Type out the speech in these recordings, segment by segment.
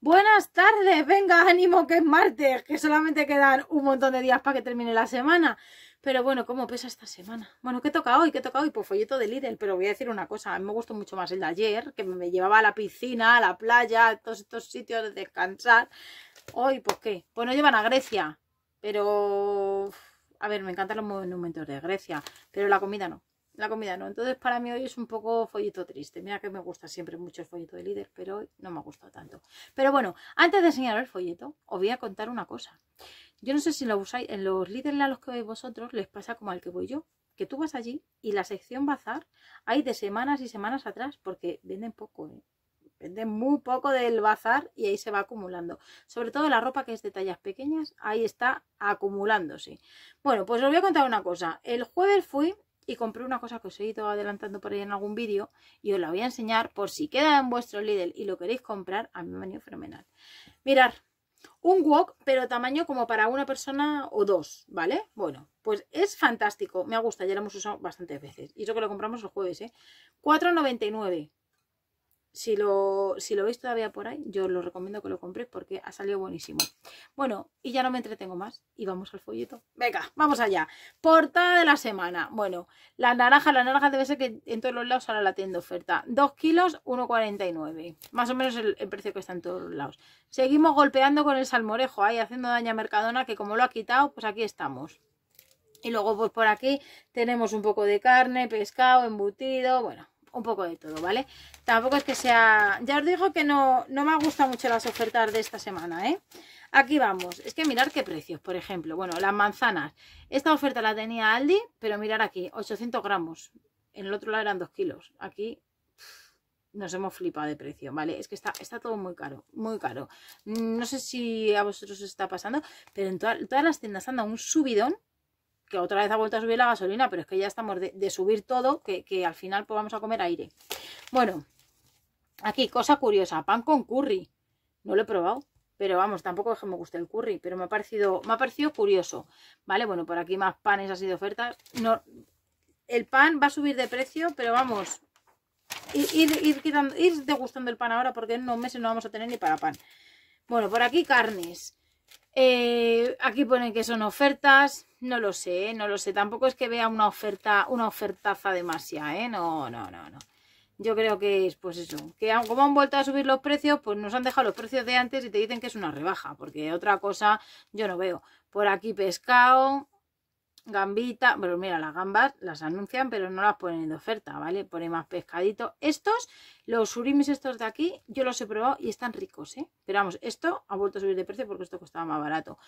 Buenas tardes, venga, ánimo que es martes, que solamente quedan un montón de días para que termine la semana. Pero bueno, ¿cómo pesa esta semana? Bueno, ¿qué toca hoy? ¿Qué toca hoy? Pues folleto de Lidl, pero voy a decir una cosa, a mí me gustó mucho más el de ayer, que me llevaba a la piscina, a la playa, a todos estos sitios de descansar. Hoy, pues qué, pues no llevan a Grecia, pero... A ver, me encantan los monumentos de Grecia, pero la comida no la comida no. Entonces para mí hoy es un poco folleto triste. Mira que me gusta siempre mucho el folleto de líder, pero hoy no me ha gustado tanto. Pero bueno, antes de enseñaros el folleto, os voy a contar una cosa. Yo no sé si lo usáis, en los líderes a los que veis vosotros les pasa como al que voy yo, que tú vas allí y la sección bazar hay de semanas y semanas atrás porque venden poco, ¿eh? venden muy poco del bazar y ahí se va acumulando. Sobre todo la ropa que es de tallas pequeñas, ahí está acumulándose. Bueno, pues os voy a contar una cosa. El jueves fui y compré una cosa que os he ido adelantando por ahí en algún vídeo y os la voy a enseñar por si queda en vuestro Lidl y lo queréis comprar, a mí me ha venido fenomenal. Mirad. un wok, pero tamaño como para una persona o dos, ¿vale? Bueno, pues es fantástico, me gusta, ya lo hemos usado bastantes veces. Y eso que lo compramos los jueves, ¿eh? 4,99. Si lo, si lo veis todavía por ahí, yo os lo recomiendo que lo compréis porque ha salido buenísimo. Bueno, y ya no me entretengo más y vamos al folleto. Venga, vamos allá. Portada de la semana. Bueno, la naranja La naranja debe ser que en todos los lados ahora la tienda oferta. 2 kilos, 1,49. Más o menos el, precio que está en todos los lados. Seguimos golpeando con el salmorejo ahí, haciendo daño a Mercadona, que como lo ha quitado, pues aquí estamos. Y luego pues por aquí tenemos un poco de carne, pescado, embutido, bueno, un poco de todo, ¿vale? Tampoco es que sea... Ya os digo que no, no me gustan mucho las ofertas de esta semana, ¿eh? Aquí vamos. Es que mirar qué precios, por ejemplo. Bueno, las manzanas. Esta oferta la tenía Aldi, pero mirar aquí, 800 gramos. En el otro lado eran 2 kilos. Aquí nos hemos flipado de precio, ¿vale? Es que está, está todo muy caro, muy caro. Mm, no sé si a vosotros os está pasando, pero en todas las tiendas anda un subidón que otra vez ha vuelto a subir la gasolina, pero es que ya estamos de, subir todo, que, al final pues, vamos a comer aire. Bueno, aquí, cosa curiosa, pan con curry. No lo he probado, pero vamos, tampoco es que me guste el curry, pero me ha parecido, me ha curioso. Vale, bueno, por aquí más panes ha sido oferta. No, el pan va a subir de precio, pero vamos, ir, ir, ir degustando el pan ahora porque en unos meses no vamos a tener ni para pan. Bueno, por aquí carnes. Eh, aquí pone que son ofertas, no lo sé, eh, no lo sé. Tampoco es que vea una oferta, una ofertaza demasiada, ¿eh? No, no, no, no. Yo creo que es, pues eso, que como han vuelto a subir los precios, pues nos han dejado los precios de antes y te dicen que es una rebaja, porque otra cosa yo no veo. Por aquí pescado, gambita, bueno, mira, las gambas las anuncian, pero no las ponen de oferta, ¿vale? Pone más pescadito. Estos los surimis estos de aquí, yo los he probado y están ricos, ¿eh? Pero vamos, esto ha vuelto a subir de precio porque esto costaba más barato.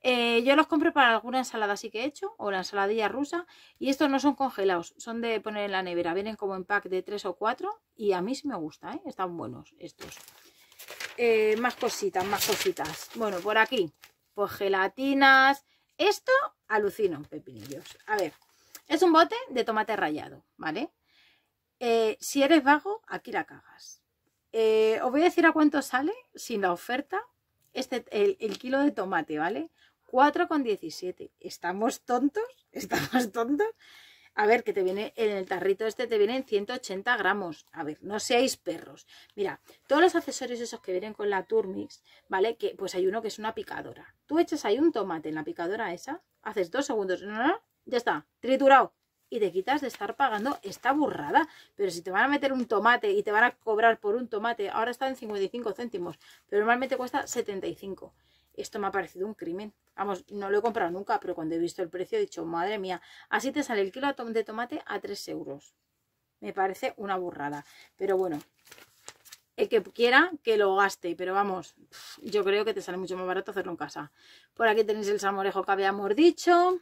Eh, yo los compré para alguna ensalada así que he hecho, o la ensaladilla rusa, y estos no son congelados, son de poner en la nevera. Vienen como en pack de 3 o 4 y a mí sí me gusta, ¿eh? Están buenos estos. Eh, más cositas, más cositas. Bueno, por aquí, pues gelatinas. Esto alucino, pepinillos. A ver, es un bote de tomate rallado, ¿vale? Eh, si eres vago, aquí la cagas. Eh, os voy a decir a cuánto sale, sin la oferta, este, el, kilo de tomate, ¿vale? 4,17. ¿Estamos tontos? ¿Estamos tontos? A ver, que te viene en el tarrito este, te vienen 180 gramos. A ver, no seáis perros. Mira, todos los accesorios esos que vienen con la Turmix, ¿vale? Que pues hay uno que es una picadora. Tú echas ahí un tomate en la picadora esa, haces dos segundos, ya está, triturado y te quitas de estar pagando esta burrada. Pero si te van a meter un tomate y te van a cobrar por un tomate, ahora está en 55 céntimos, pero normalmente cuesta 75. Esto me ha parecido un crimen. Vamos, no lo he comprado nunca, pero cuando he visto el precio he dicho, madre mía, así te sale el kilo de tomate a 3 euros. Me parece una burrada. Pero bueno, el que quiera que lo gaste, pero vamos, yo creo que te sale mucho más barato hacerlo en casa. Por aquí tenéis el samorejo que habíamos dicho.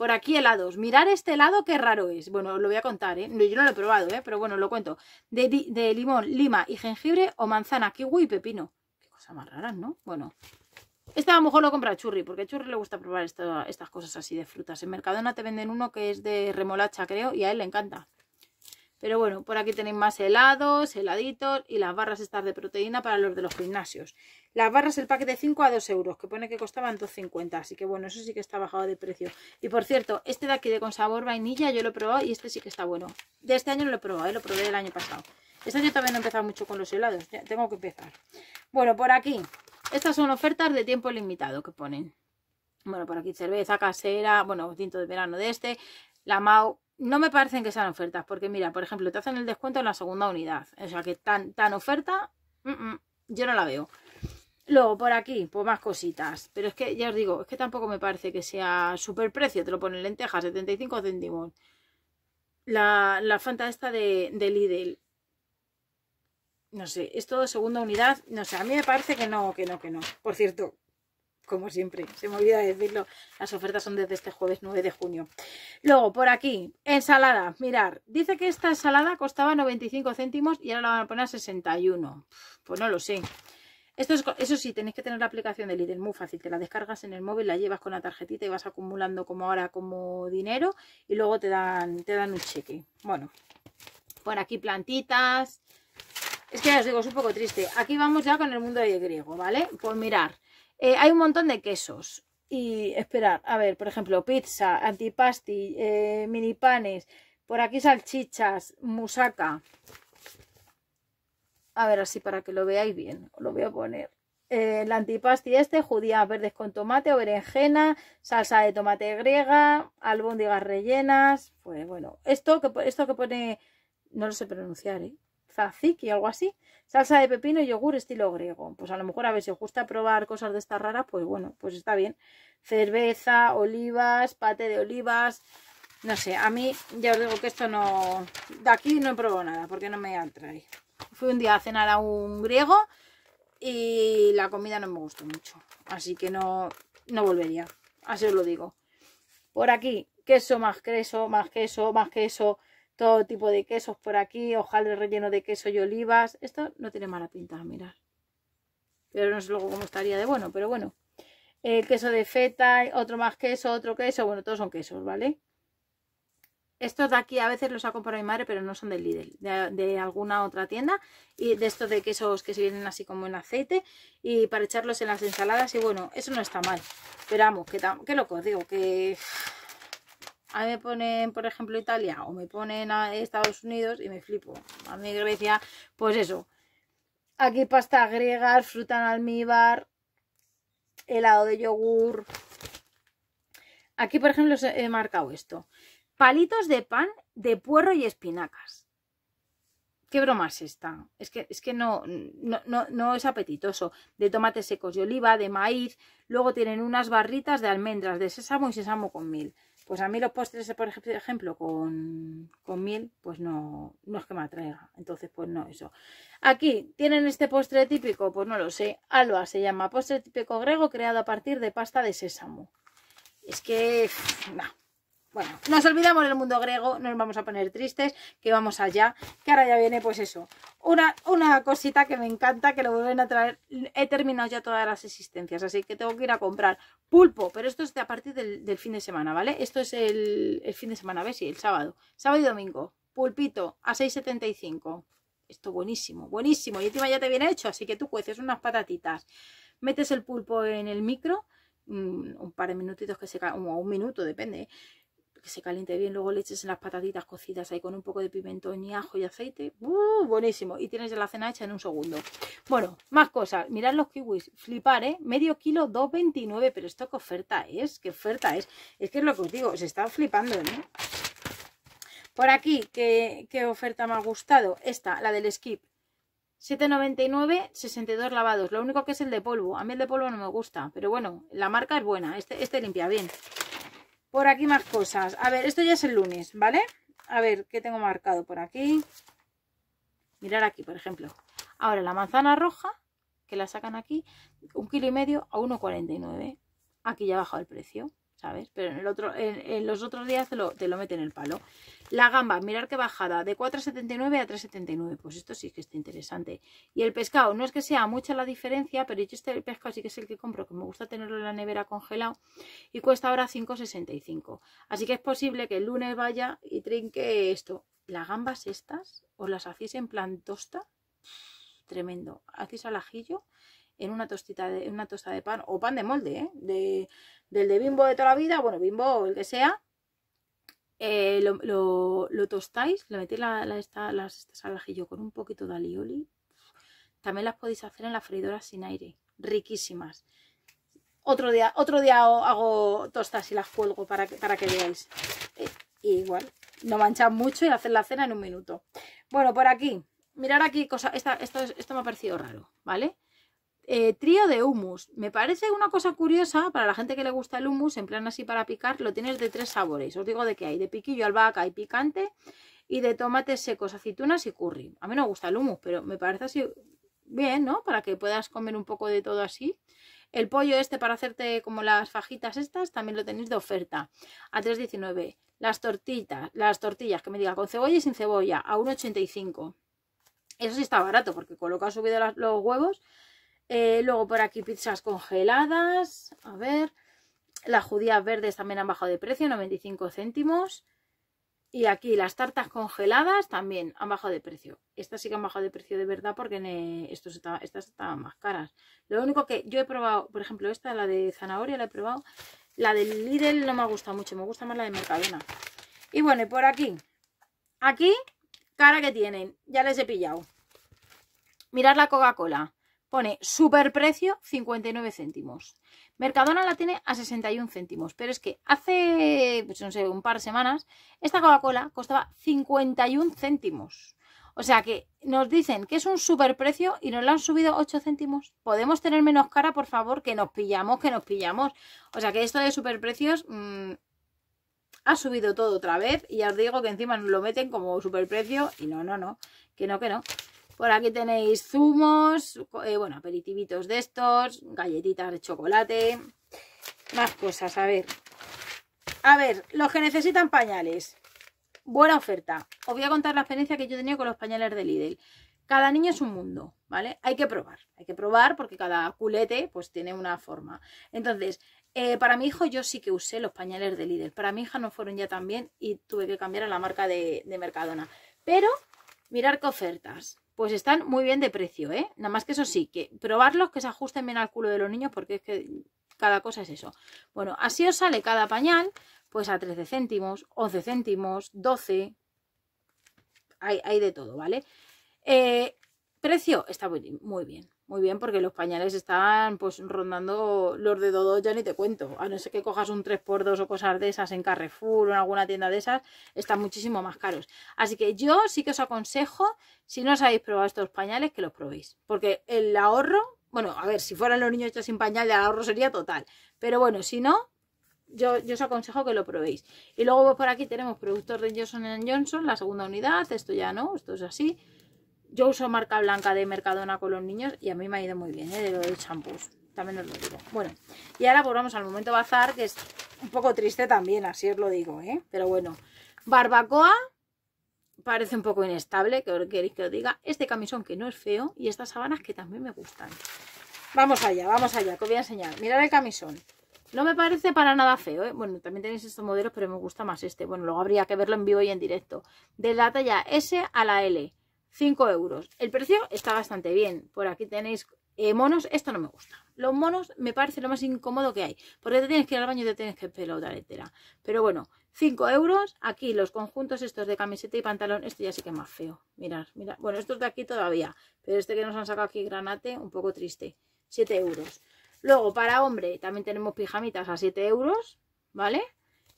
Por aquí helados. Mirar este helado, qué raro es. Bueno, os lo voy a contar, ¿eh? Yo no lo he probado, ¿eh? Pero bueno, lo cuento. De, limón, lima y jengibre o manzana, kiwi y pepino. Qué cosa más raras, ¿no? Bueno. Esta a lo mejor lo compra Churri, porque a Churri le gusta probar estas cosas así de frutas. En Mercadona te venden uno que es de remolacha, creo, y a él le encanta. Pero bueno, por aquí tenéis más helados, heladitos y las barras estas de proteína para los de los gimnasios. Las barras, el paquete de 5 a 2 euros, que pone que costaban 2,50. Así que bueno, eso sí que está bajado de precio. Y por cierto, este de aquí de con sabor vainilla yo lo he probado y este sí que está bueno. De este año no lo he probado, ¿eh? lo probé el año pasado. Este año también no he empezado mucho con los helados, ya tengo que empezar. Bueno, por aquí, estas son ofertas de tiempo limitado que ponen. Bueno, por aquí cerveza casera, bueno, cinto de verano de este, la Mau no me parecen que sean ofertas, porque mira, por ejemplo, te hacen el descuento en la segunda unidad. O sea que tan, tan oferta, yo no la veo. Luego, por aquí, por pues más cositas. Pero es que, ya os digo, es que tampoco me parece que sea super precio. Te lo ponen lentejas, 75 céntimos. La, la Fanta esta de, de Lidl, no sé, es todo segunda unidad, no sé, a mí me parece que no, que no, que no. Por cierto, como siempre, se me olvida decirlo, las ofertas son desde este jueves 9 de junio. Luego, por aquí, ensalada, mirar, dice que esta ensalada costaba 95 céntimos y ahora la van a poner a 61, pues no lo sé. Esto eso sí, tenéis que tener la aplicación de Lidl, muy fácil, te la descargas en el móvil, la llevas con la tarjetita y vas acumulando como ahora como dinero y luego te dan, te dan un cheque. Bueno, por aquí plantitas, es que ya os digo, es un poco triste. Aquí vamos ya con el mundo de griego, ¿vale? Pues mirar, eh, hay un montón de quesos. Y esperar, a ver, por ejemplo, pizza, antipasti, eh, mini panes, por aquí salchichas, musaca. A ver, así para que lo veáis bien, lo voy a poner. Eh, el antipasti este, judías verdes con tomate o berenjena, salsa de tomate griega, albóndigas rellenas. Pues bueno, esto que, esto que pone, no lo sé pronunciar, ¿eh? y algo así. Salsa de pepino y yogur estilo griego. Pues a lo mejor a ver si os gusta probar cosas de estas raras, pues bueno, pues está bien. Cerveza, olivas, pate de olivas. No sé, a mí ya os digo que esto no... De aquí no he probado nada porque no me atrae. Fui un día a cenar a un griego y la comida no me gustó mucho. Así que no, no volvería. Así os lo digo. Por aquí, queso más queso, más queso, más queso todo tipo de quesos por aquí, de relleno de queso y olivas. Esto no tiene mala pinta, mirar. Pero no sé luego cómo estaría de bueno, pero bueno. El queso de feta, otro más queso, otro queso. Bueno, todos son quesos, ¿vale? Estos de aquí a veces los ha comprado mi madre, pero no son del Lidl, de, alguna otra tienda. Y de estos de quesos que se vienen así como en aceite y para echarlos en las ensaladas. Y bueno, eso no está mal. Pero vamos, que, que loco, digo, que a mí me ponen, por ejemplo, Italia o me ponen a Estados Unidos y me flipo. A mí Grecia, pues eso. Aquí pasta griega, fruta en almíbar, helado de yogur. Aquí, por ejemplo, he marcado esto. Palitos de pan de puerro y espinacas. ¿Qué broma es esta? Es que, no, no, no, es apetitoso. De tomates secos y oliva, de maíz. Luego tienen unas barritas de almendras, de sésamo y sésamo con mil. Pues a mí los postres, por ejemplo, con, con miel, pues no, no es que me atraiga. Entonces, pues no, eso. Aquí, ¿tienen este postre típico? Pues no lo sé. Alba se llama postre típico griego creado a partir de pasta de sésamo. Es que, no, bueno, nos olvidamos del mundo griego, nos vamos a poner tristes, que vamos allá, que ahora ya viene pues eso. Una, cosita que me encanta, que lo vuelven a traer, he terminado ya todas las existencias, así que tengo que ir a comprar pulpo, pero esto es a partir del, fin de semana, ¿vale? Esto es el, fin de semana, a ver si, el sábado, sábado y domingo, pulpito a 6,75. Esto buenísimo, buenísimo, y encima ya te viene hecho, así que tú cueces unas patatitas, metes el pulpo en el micro, mm, un par de minutitos que se un, un minuto, depende, ¿eh? que se caliente bien, luego le eches en las patatitas cocidas ahí con un poco de pimentón y ajo y aceite. ¡Uh! Buenísimo. Y tienes la cena hecha en un segundo. Bueno, más cosas. Mirad los kiwis. Flipar, ¿eh? Medio kilo, 2,29. Pero esto qué oferta es, qué oferta es. Es que es lo que os digo, se está flipando, Por aquí, ¿qué, oferta me ha gustado? Esta, la del skip. 7,99, 62 lavados. Lo único que es el de polvo. A mí el de polvo no me gusta, pero bueno, la marca es buena. este, este limpia bien. Por aquí más cosas. A ver, esto ya es el lunes, ¿vale? A ver, ¿qué tengo marcado por aquí? Mirar aquí, por ejemplo. Ahora, la manzana roja, que la sacan aquí, un kilo y medio a 1,49. Aquí ya ha bajado el precio. ¿sabes? Pero en, los otros días te lo, mete en meten el palo. La gamba, mirar qué bajada, de 4,79 a 3,79. Pues esto sí que está interesante. Y el pescado, no es que sea mucha la diferencia, pero yo este pescado sí que es el que compro, que me gusta tenerlo en la nevera congelado. Y cuesta ahora 5,65. Así que es posible que el lunes vaya y trinque esto. Las gambas estas, os las hacéis en plan tosta. Tremendo. Hacéis al ajillo en una, tostita de, una tosta de pan o pan de molde, ¿eh? del de bimbo de toda la vida, bueno, bimbo o el que sea, eh, lo, lo, tostáis, le metéis la, la las al con un poquito de alioli. También las podéis hacer en la freidora sin aire, riquísimas. Otro día, otro día hago, tostas y las cuelgo para que, para que veáis. Eh, igual, no manchan mucho y hacer la cena en un minuto. Bueno, por aquí, mirar aquí, cosa, esto me ha parecido raro, ¿vale? Eh, trío de hummus. Me parece una cosa curiosa para la gente que le gusta el hummus, en plan así para picar, lo tienes de tres sabores. Os digo de qué hay, de piquillo, albahaca y picante, y de tomates secos, aceitunas y curry. A mí no me gusta el hummus, pero me parece así bien, ¿no? Para que puedas comer un poco de todo así. El pollo este para hacerte como las fajitas estas también lo tenéis de oferta a 3.19. Las tortitas, las tortillas que me diga con cebolla y sin cebolla a 1.85. Eso sí está barato porque coloca subido los huevos eh, luego por aquí pizzas congeladas. A ver. Las judías verdes también han bajado de precio, 95 céntimos. Y aquí las tartas congeladas también han bajado de precio. Estas sí que han bajado de precio de verdad porque eh, estas estaban más caras. Lo único que yo he probado, por ejemplo, esta, la de zanahoria, la he probado. La del Lidl no me gusta mucho, me gusta más la de Mercadona. Y bueno, y por aquí. Aquí, cara que tienen. Ya les he pillado. Mirad la Coca-Cola. Pone superprecio 59 céntimos. Mercadona la tiene a 61 céntimos. Pero es que hace, pues no sé, un par de semanas, esta Coca-Cola costaba 51 céntimos. O sea que nos dicen que es un superprecio y nos lo han subido 8 céntimos. ¿Podemos tener menos cara, por favor? Que nos pillamos, que nos pillamos. O sea que esto de superprecios mm, ha subido todo otra vez. Y ya os digo que encima nos lo meten como superprecio. Y no, no, no. Que no, que no. Por aquí tenéis zumos, eh, bueno, aperitivitos de estos, galletitas de chocolate, más cosas, a ver. A ver, los que necesitan pañales, buena oferta. Os voy a contar la experiencia que yo tenía con los pañales de Lidl. Cada niño es un mundo, ¿vale? Hay que probar, hay que probar porque cada culete pues tiene una forma. Entonces, eh, para mi hijo yo sí que usé los pañales de Lidl. Para mi hija no fueron ya tan bien y tuve que cambiar a la marca de, de Mercadona. Pero mirar qué ofertas pues están muy bien de precio, ¿eh? Nada más que eso sí, que probarlos, que se ajusten bien al culo de los niños, porque es que cada cosa es eso. Bueno, así os sale cada pañal, pues a 13 céntimos, 11 céntimos, 12, hay, hay de todo, ¿vale? Eh, precio está muy, muy bien. Muy bien, porque los pañales están pues rondando los de Dodo, ya ni te cuento. A no ser que cojas un 3x2 o cosas de esas en Carrefour o en alguna tienda de esas, están muchísimo más caros. Así que yo sí que os aconsejo, si no os habéis probado estos pañales, que los probéis. Porque el ahorro, bueno, a ver, si fueran los niños hechos sin pañales, el ahorro sería total. Pero bueno, si no, yo, yo, os aconsejo que lo probéis. Y luego pues, por aquí tenemos productos de Johnson Johnson, la segunda unidad, esto ya no, esto es así. Yo uso marca blanca de Mercadona con los niños y a mí me ha ido muy bien, ¿eh? de lo del champús. También os lo digo. Bueno, y ahora volvamos vamos al momento bazar, que es un poco triste también, así os lo digo, ¿eh? Pero bueno, barbacoa parece un poco inestable, que queréis que os diga. Este camisón que no es feo y estas sábanas que también me gustan. Vamos allá, vamos allá, que os voy a enseñar. Mirad el camisón. No me parece para nada feo, ¿eh? Bueno, también tenéis estos modelos, pero me gusta más este. Bueno, luego habría que verlo en vivo y en directo. De la talla S a la L. 5 euros. El precio está bastante bien. Por aquí tenéis eh, monos. Esto no me gusta. Los monos me parece lo más incómodo que hay. Porque te tienes que ir al baño y te tienes que pelotar entera. Pero bueno, 5 euros. Aquí los conjuntos estos de camiseta y pantalón. Esto ya sí que es más feo. Mirad, mirad. Bueno, estos de aquí todavía. Pero este que nos han sacado aquí, granate, un poco triste. 7 euros. Luego, para hombre, también tenemos pijamitas a 7 euros. ¿Vale?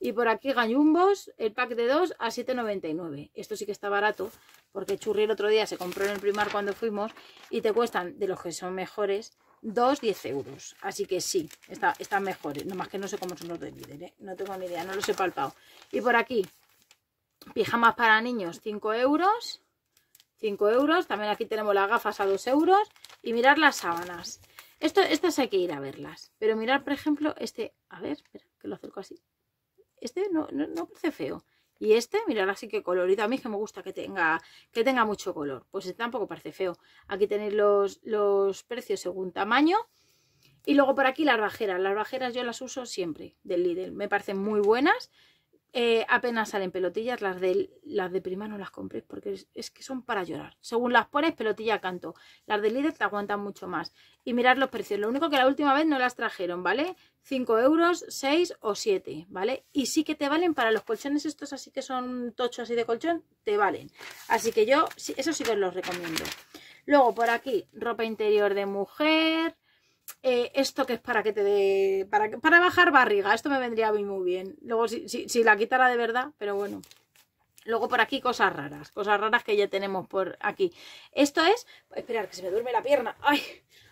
Y por aquí gañumbos, el pack de 2 a 7,99. Esto sí que está barato, porque Churri el otro día se compró en el Primar cuando fuimos y te cuestan, de los que son mejores, 210 10 euros. Así que sí, está, están mejores. Nomás que no sé cómo son los de líder, ¿eh? no tengo ni idea, no los he palpado. Y por aquí, pijamas para niños, 5 euros. 5 euros. También aquí tenemos las gafas a 2 euros. Y mirar las sábanas. Esto, estas hay que ir a verlas. Pero mirar, por ejemplo, este... A ver, espera, que lo acerco así. Este no, no, parece feo. Y este, mirad así que colorido. A mí que me gusta que tenga, que tenga mucho color. Pues este tampoco parece feo. Aquí tenéis los, los precios según tamaño. Y luego por aquí las bajeras. Las bajeras yo las uso siempre del Lidl. Me parecen muy buenas. Eh, apenas salen pelotillas, las de, las de prima no las compréis porque es, que son para llorar. Según las pones, pelotilla canto. Las de líder te aguantan mucho más. Y mirar los precios. Lo único que la última vez no las trajeron, ¿vale? 5 euros, 6 o 7, ¿vale? Y sí que te valen para los colchones estos, así que son tochos así de colchón, te valen. Así que yo, eso sí que los recomiendo. Luego por aquí, ropa interior de mujer, eh, esto que es para que te dé, para, para, bajar barriga, esto me vendría muy, muy bien. Luego si, si, la quitara de verdad, pero bueno. Luego por aquí cosas raras, cosas raras que ya tenemos por aquí. Esto es, esperar que se me duerme la pierna, ay,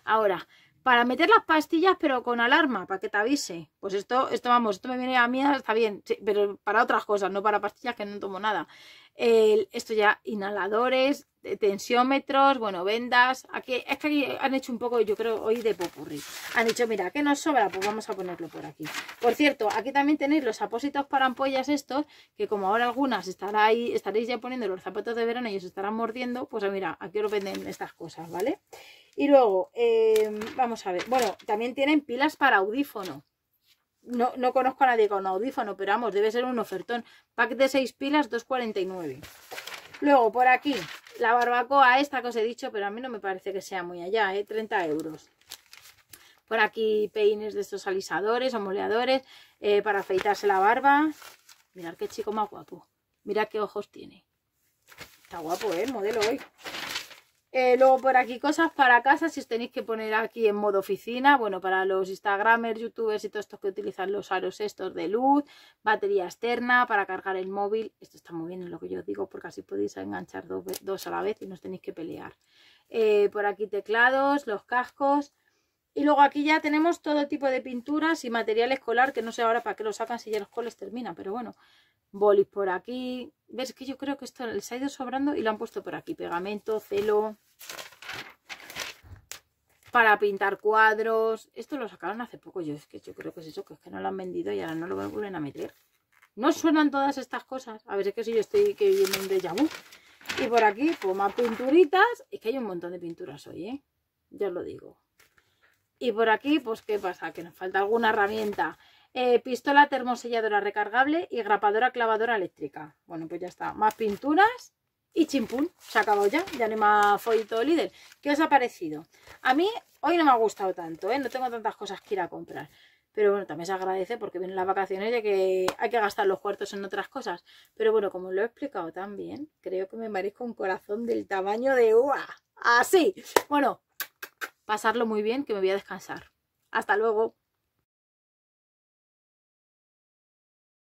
ahora, para meter las pastillas pero con alarma, para que te avise. Pues esto, esto vamos, esto me viene a mí, está bien, pero para otras cosas, no para pastillas que no tomo nada esto ya inhaladores, tensiómetros, bueno, vendas, aquí, es que aquí han hecho un poco, yo creo, hoy de popurrí. Han dicho, mira, ¿qué nos sobra? Pues vamos a ponerlo por aquí. Por cierto, aquí también tenéis los apósitos para ampollas estos, que como ahora algunas estará ahí, estaréis ya poniendo los zapatos de verano y os estarán mordiendo, pues mira, aquí os venden estas cosas, ¿vale? Y luego, eh, vamos a ver, bueno, también tienen pilas para audífono. No, no conozco a nadie con audífono, pero vamos, debe ser un ofertón. Pack de 6 pilas, 2,49. Luego, por aquí, la barbacoa esta que os he dicho, pero a mí no me parece que sea muy allá, ¿eh? 30 euros. Por aquí peines de estos alisadores o moleadores eh, para afeitarse la barba. Mirad qué chico más guapo. Mirad qué ojos tiene. Está guapo, ¿eh? El modelo hoy. Eh, luego por aquí cosas para casa, si os tenéis que poner aquí en modo oficina, bueno, para los Instagramers, youtubers y todos estos que utilizan los aros estos de luz, batería externa para cargar el móvil, esto está muy bien en lo que yo os digo porque así podéis enganchar dos, a la vez y no os tenéis que pelear. Eh, por aquí teclados, los cascos, y luego aquí ya tenemos todo tipo de pinturas y material escolar, que no sé ahora para qué lo sacan si ya los coles terminan, pero bueno, bolis por aquí. ¿Ves que yo creo que esto les ha ido sobrando y lo han puesto por aquí? Pegamento, celo, para pintar cuadros. Esto lo sacaron hace poco, yo es que yo creo que es eso, que es que no lo han vendido y ahora no lo vuelven a meter. No suenan todas estas cosas. A ver, es que si yo estoy que viviendo un déjà Y por aquí, pues pinturitas. Es que hay un montón de pinturas hoy, ¿eh? Ya lo digo. Y por aquí, pues, ¿qué pasa? Que nos falta alguna herramienta. Eh, pistola termoselladora recargable y grapadora clavadora eléctrica. Bueno, pues ya está. Más pinturas y chimpún. Se ha acabado ya. Ya no hay más follito líder. ¿Qué os ha parecido? A mí hoy no me ha gustado tanto, ¿eh? No tengo tantas cosas que ir a comprar. Pero bueno, también se agradece porque vienen las vacaciones y hay que, hay que gastar los cuartos en otras cosas. Pero bueno, como lo he explicado también, creo que me merezco un corazón del tamaño de ua. Así. Bueno, pasarlo muy bien, que me voy a descansar. Hasta luego.